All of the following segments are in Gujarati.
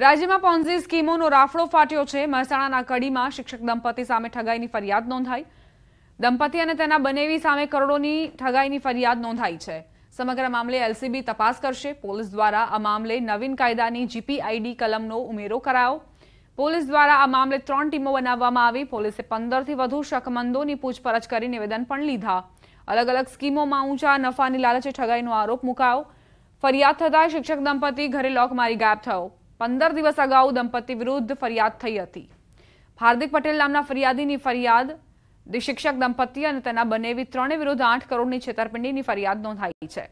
રાજ્યમાં પોન્ઝી સ્કીમોનો રાફડો ફાટ્યો છે મહેસાણાના કડીમાં શિક્ષક દંપતી સામે ઠગાઈની ફરિયાદ નોંધાઈ દંપતી અને તેના બનેવી સામે કરોડોની ઠગાઈની ફરિયાદ નોંધાઈ છે સમગ્ર મામલે એલસીબી તપાસ કરશે પોલીસ દ્વારા આ મામલે નવીન કાયદાની જીપીઆઈડી કલમનો ઉમેરો કરાયો પોલીસ દ્વારા આ મામલે ત્રણ ટીમો બનાવવામાં આવી પોલીસે પંદરથી વધુ શકમંદોની પૂછપરછ કરી નિવેદન પણ લીધા અલગ અલગ સ્કીમોમાં ઊંચા નફાની લાલચે ઠગાઈનો આરોપ મુકાયો ફરિયાદ થતાં શિક્ષક દંપતી ઘરે લોક મારી ગાયબ થયો પંદર દિવસ અગાઉ દંપતી વિરુદ્ધ ફરિયાદ થઈ હતી હાર્દિક પટેલ નામના ફરિયાદીની ફરિયાદ શિક્ષક દંપતી અને તેના બનેવી ત્રણે વિરુદ્ધ આઠ કરોડની છેતરપિંડીની ફરિયાદ નોંધાઈ છે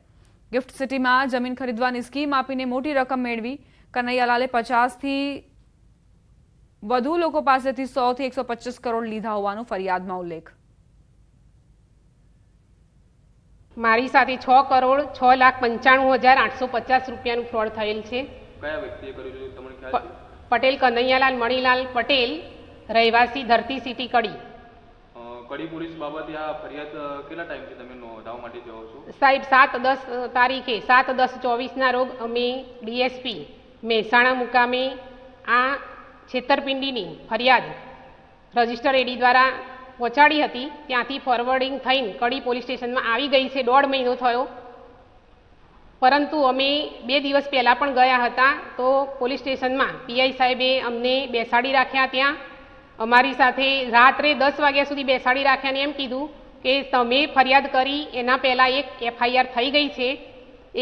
ગિફ્ટ સિટીમાં જમીન ખરીદવાની સ્કીમ આપીને મોટી રકમ મેળવી કનૈયાલાલે પચાસથી વધુ લોકો પાસેથી સોથી એકસો પચીસ કરોડ લીધા હોવાનું ફરિયાદમાં ઉલ્લેખ મારી સાથે છ કરોડ છ લાખ પંચાણું હજાર આઠસો પચાસ રૂપિયાનું ફ્રોડ થયેલ છે કયા વ્યક્તિએ કર્યું છે તમને પટેલ કનૈયાલાલ મણીલાલ પટેલ રહેવાસી ધરતી સિટી કડી કડી પોલીસ બાબતે આ ફરિયાદ કેટલા ટાઈમથી તમે નોંધાવ માટે જાઓ છો સાહેબ સાત દસ તારીખે સાત દસ ચોવીસના રોગ અમે ડીએસપી મહેસાણા મુકામે આ છેતરપિંડીની ફરિયાદ રજિસ્ટર એડી દ્વારા પહોંચાડી હતી ત્યાંથી ફોરવર્ડિંગ થઈને કડી પોલીસ સ્ટેશનમાં આવી ગઈ છે દોઢ મહિનો થયો પરંતુ અમે બે દિવસ પહેલાં પણ ગયા હતા તો પોલીસ સ્ટેશનમાં પીઆઈ સાહેબે અમને બેસાડી રાખ્યા ત્યાં અમારી સાથે રાત્રે દસ વાગ્યા સુધી બેસાડી રાખ્યાને એમ કીધું કે તમે ફરિયાદ કરી એના પહેલાં એક એફઆઈઆર થઈ ગઈ છે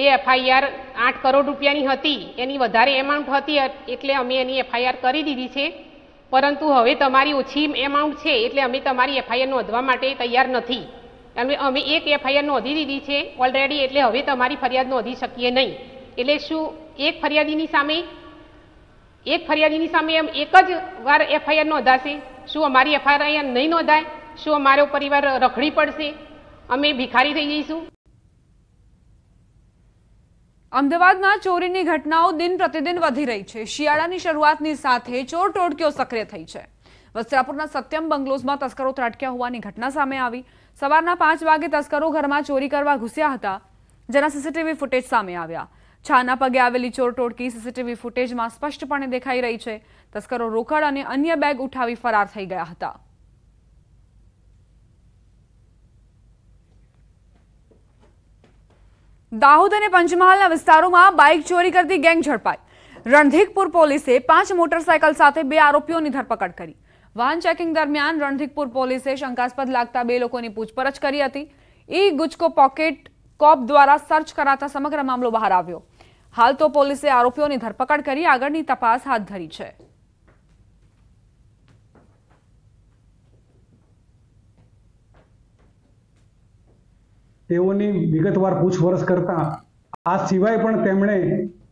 એ એફઆઈઆર આઠ કરોડ રૂપિયાની હતી એની વધારે એમાઉન્ટ હતી એટલે અમે એની એફઆઈઆર કરી દીધી છે પરંતુ હવે તમારી ઓછી એમાઉન્ટ છે એટલે અમે તમારી એફઆઈઆર નોંધવા માટે તૈયાર નથી કારણ કે અમે એક એફઆઈઆર નોંધી દીધી છે ઓલરેડી એટલે હવે તમારી ફરિયાદ નોંધી શકીએ નહીં એટલે શું એક ફરિયાદીની સામે એક ફરિયાદીની સામે એમ એક જ વાર એફઆઈઆર નોંધાશે શું અમારી એફઆઈઆર નહીં નોંધાય શું અમારો પરિવાર રખડી પડશે અમે ભિખારી થઈ જઈશું અમદાવાદમાં ચોરીની ઘટનાઓ દિન પ્રતિદિન વધી રહી છે શિયાળાની શરૂઆતની સાથે ચોર ટોળકીઓ સક્રિય થઈ છે વસ્ત્રાપુરના સત્યમ બંગલોઝમાં તસ્કરો ત્રાટક્યા હોવાની ઘટના સામે આવી સવારના પાંચ વાગે તસ્કરો ઘરમાં ચોરી કરવા ઘૂસ્યા હતા જેના સીસીટીવી ફૂટેજ સામે આવ્યા છાના પગે આવેલી ચોર સીસીટીવી ફૂટેજમાં સ્પષ્ટપણે દેખાઈ રહી છે તસ્કરો રોકડ અને અન્ય બેગ ઉઠાવી ફરાર થઈ ગયા હતા દાહોદ અને પંચમહાલના વિસ્તારોમાં બાઇક ચોરી કરતી ગેંગ ઝડપાઈ રણધીકપુર પોલીસે પાંચ મોટરસાયકલ સાથે બે આરોપીઓની ધરપકડ કરી વાહન ચેકિંગ દરમિયાન રણધીકપુર પોલીસે શંકાસ્પદ લાગતા બે લોકોની પૂછપરછ કરી હતી ઈ ગુજકો પોકેટ કોપ દ્વારા સર્ચ કરાતા સમગ્ર મામલો બહાર આવ્યો હાલ તો પોલીસે આરોપીઓની ધરપકડ કરી આગળની તપાસ હાથ ધરી છે તેઓની વિગતવાર પૂછપરછ કરતા આ સિવાય પણ તેમણે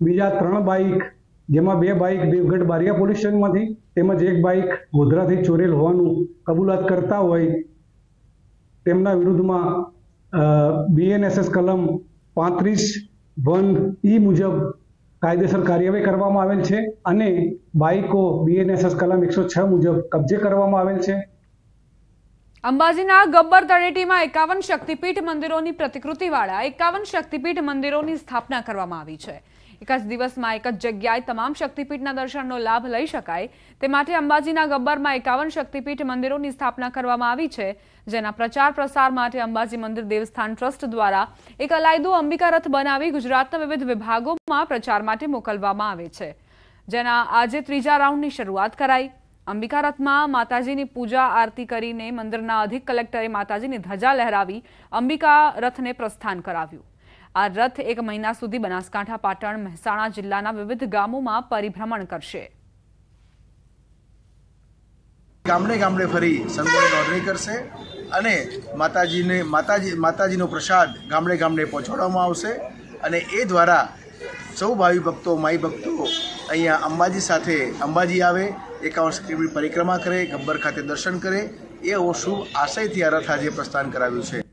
બીજા ત્રણ બાઇક જેમાં બે બાઇક દેવગઢ બારિયા પોલીસ સ્ટેશનમાંથી તેમજ એક બાઇક ગોધરાથી ચોરેલ હોવાનું કબૂલાત કરતા હોય તેમના વિરુદ્ધમાં બીએનએસએસ કલમ પાંત્રીસ વન ઈ મુજબ કાયદેસર કાર્યવાહી કરવામાં આવેલ છે અને બાઇકો બીએનએસએસ કલમ એકસો છ મુજબ કબજે કરવામાં આવેલ છે અંબાજીના ગબ્બર તળેટીમાં એકાવન શક્તિપીઠ મંદિરોની પ્રતિકૃતિવાળા એકાવન શક્તિપીઠ મંદિરોની સ્થાપના કરવામાં આવી છે એક જ દિવસમાં એક જ જગ્યાએ તમામ શક્તિપીઠના દર્શનનો લાભ લઈ શકાય તે માટે અંબાજીના ગબ્બરમાં એકાવન શક્તિપીઠ મંદિરોની સ્થાપના કરવામાં આવી છે જેના પ્રચાર પ્રસાર માટે અંબાજી મંદિર દેવસ્થાન ટ્રસ્ટ દ્વારા એક અલાયદું અંબિકા રથ બનાવી ગુજરાતના વિવિધ વિભાગોમાં પ્રચાર માટે મોકલવામાં આવે છે જેના આજે ત્રીજા રાઉન્ડની શરૂઆત કરાઈ અંબિકા રથમાં માતાજીની પૂજા આરતી કરીને મંદિરના અધિક કલેક્ટરે માતાજીની ધજા લહેરાવી અંબિકા રથને પ્રસ્થાન કરાવ્યું આ રથ એક મહિના સુધી બનાસકાંઠા પાટણ મહેસાણા જિલ્લાના વિવિધ ગામોમાં પરિભ્રમણ કરશે ગામડે ગામડે ફરી સંઘોની નોંધણી કરશે અને માતાજીને માતાજી માતાજીનો પ્રસાદ ગામડે ગામડે પહોંચાડવામાં આવશે અને એ દ્વારા સૌ ભાવિ ભક્તો માઈ ભક્તો અહીંયા અંબાજી સાથે અંબાજી આવે એકાવન પરિક્રમા કરે ગબ્બર ખાતે દર્શન કરે એવો શુભ આશયથી આ રથ આજે પ્રસ્થાન કરાવ્યું છે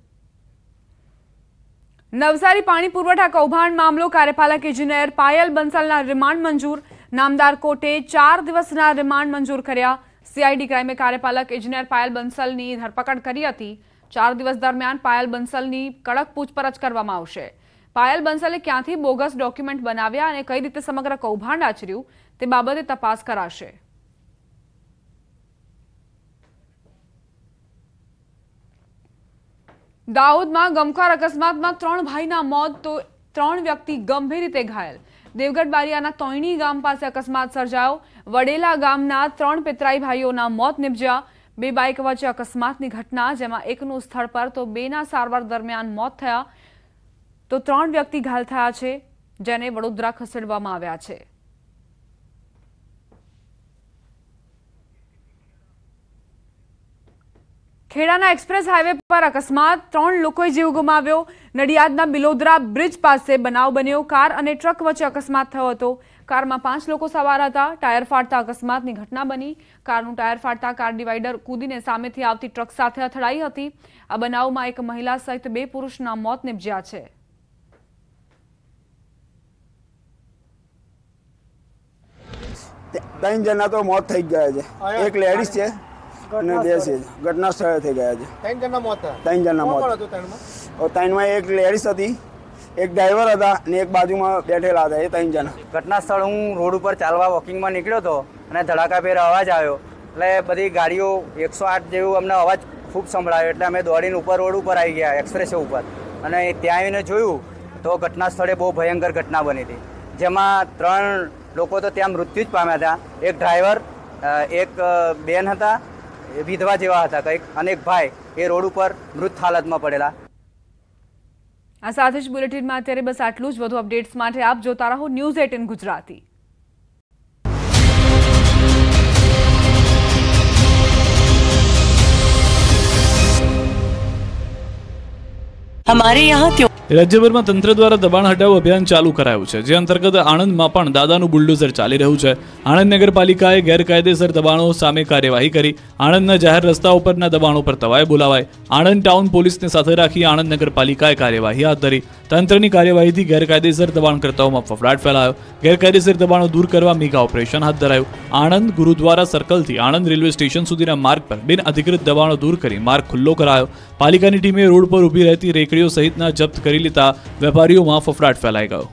નવસારી પાણી પુરવઠા કૌભાંડ મામલો કાર્યપાલક ઇજનેર પાયલ બંસલના રિમાન્ડ મંજૂર નામદાર કોર્ટે ચાર દિવસના રિમાન્ડ મંજૂર કર્યા સીઆઈડી ક્રાઇમે કાર્યપાલક ઇજનેર પાયલ બંસલની ધરપકડ કરી હતી ચાર દિવસ દરમિયાન પાયલ બંસલની કડક પૂછપરછ કરવામાં આવશે પાયલ બંસલે ક્યાંથી બોગસ ડોક્યુમેન્ટ બનાવ્યા અને કઈ રીતે સમગ્ર કૌભાંડ આચર્યું તે બાબતે તપાસ કરાશે દાહોદમાં ગમખ્વાર અકસ્માતમાં ત્રણ ભાઈના મોત તો ત્રણ વ્યક્તિ ગંભીર રીતે ઘાયલ દેવગઢ બારિયાના તોયણી ગામ પાસે અકસ્માત સર્જાયો વડેલા ગામના ત્રણ પિતરાઈ ભાઈઓના મોત નિપજ્યા બે બાઇક વચ્ચે અકસ્માતની ઘટના જેમાં એકનું સ્થળ પર તો બેના સારવાર દરમિયાન મોત થયા તો ત્રણ વ્યક્તિ ઘાયલ થયા છે જેને વડોદરા ખસેડવામાં આવ્યા છે ખેડાના એક્સપ્રેસ હાઈવે પર અકસ્માત ત્રણ લોકોએ જીવ ગુમાવ્યો નડિયાદના બિલોદરા બ્રિજ પાસે બનાવ બન્યો કાર અને ટ્રક વચ્ચે અકસ્માત થયો હતો કારમાં પાંચ લોકો સવાર હતા ટાયર ફાટતા અકસ્માતની ઘટના બની કારનું ટાયર ફાટતા કાર ડિવાઈડર કૂદીને સામેથી આવતી ટ્રક સાથે અથડાઈ હતી આ બનાવમાં એક મહિલા સહિત બે પુરુષના મોત નિપજ્યા છે ત્રણ જણા તો મોત થઈ ગયા છે એક લેડીઝ છે અને બે છે ઘટના સ્થળે થઈ ગયા છે ત્રણ જણના મોત ત્રણમાં એક લેડીસ હતી એક ડ્રાઈવર હતા અને એક બાજુમાં બેઠેલા હતા એ ત્રણ જણા ઘટના સ્થળ હું રોડ ઉપર ચાલવા વોકિંગમાં નીકળ્યો હતો અને ધડાકાભેર અવાજ આવ્યો એટલે બધી ગાડીઓ એકસો આઠ જેવું અમને અવાજ ખૂબ સંભળાયો એટલે અમે દોડીને ઉપર રોડ ઉપર આવી ગયા એક્સપ્રેસ ઉપર અને ત્યાં આવીને જોયું તો ઘટના સ્થળે બહુ ભયંકર ઘટના બની હતી જેમાં ત્રણ લોકો તો ત્યાં મૃત્યુ જ પામ્યા હતા એક ડ્રાઈવર એક બેન હતા વિધવા જેવા હતા કંઈક અનેક ભાઈ એ રોડ ઉપર મૃત હાલતમાં પડેલા આ સાથે જ બુલેટિનમાં અત્યારે બસ આટલું જ વધુ અપડેટ્સ માટે આપ જોતા રહો ન્યૂઝ એટીન ગુજરાતી हमारे यहाँ રાજ્યભરમાં તંત્ર દ્વારા દબાણ હટાવ અભિયાન ચાલુ કરાયું છે જે અંતર્ગત આણંદમાં પણ દાદાનું બુલડોઝર ચાલી રહ્યું છે આણંદ નગરપાલિકાએ ગેરકાયદેસર દબાણો સામે કાર્યવાહી કરી આણંદના જાહેર રસ્તા ઉપરના દબાણો પર તવાય બોલાવાય આણંદ ટાઉન પોલીસને સાથે રાખી આણંદ નગરપાલિકાએ કાર્યવાહી હાથ ધરી તંત્રની કાર્યવાહીથી ગેરકાયદેસર દબાણકર્તાઓમાં ફફડાટ ફેલાયો ગેરકાયદેસર દબાણો દૂર કરવા મેગા ઓપરેશન હાથ ધરાયું આણંદ ગુરુદ્વારા સર્કલથી આણંદ રેલવે સ્ટેશન સુધીના માર્ગ પર બિન અધિકૃત દબાણો દૂર કરી માર્ગ ખુલ્લો કરાયો પાલિકાની ટીમે રોડ પર ઊભી રહેતી રેકડીઓ સહિતના જપ્ત કરી કરી લેતા વેપારીઓમાં ફફડાટ ફેલાઈ ગયો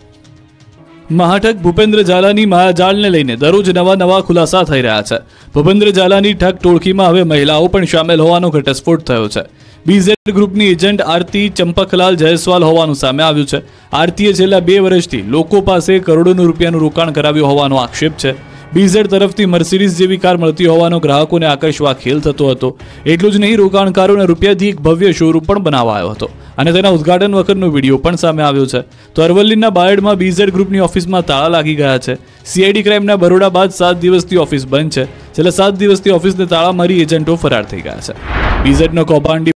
મહાઠક ભૂપેન્દ્ર ઝાલાની માયાજાળને લઈને દરરોજ નવા નવા ખુલાસા થઈ રહ્યા છે ભૂપેન્દ્ર ઝાલાની ઠગ ટોળકીમાં હવે મહિલાઓ પણ સામેલ હોવાનો ઘટસ્ફોટ થયો છે બીઝેડ ગ્રુપની એજન્ટ આરતી ચંપકલાલ જયસ્વાલ હોવાનું સામે આવ્યું છે આરતીએ છેલ્લા બે વર્ષથી લોકો પાસે કરોડોનું રૂપિયાનું રોકાણ કરાવ્યું હોવાનો આક્ષેપ છે બીઝેડ તરફથી મર્સિડીઝ જેવી કાર મળતી હોવાનો ગ્રાહકોને આકર્ષવા ખેલ થતો હતો એટલું જ નહીં રોકાણકારોને રૂપિયાથી એક ભવ્ય શોરૂમ પણ બનાવાયો હતો અને તેના ઉદઘાટન વખતનો વિડીયો પણ સામે આવ્યો છે તો અરવલ્લીના બાયડમાં બીઝેડ ગ્રુપની ઓફિસમાં તાળા લાગી ગયા છે સીઆઈડી ક્રાઇમના બરોડા બાદ સાત દિવસથી ઓફિસ બંધ છે છેલ્લા સાત દિવસથી ઓફિસને તાળા મારી એજન્ટો ફરાર થઈ ગયા છે બીઝેડનો કૌભાંડી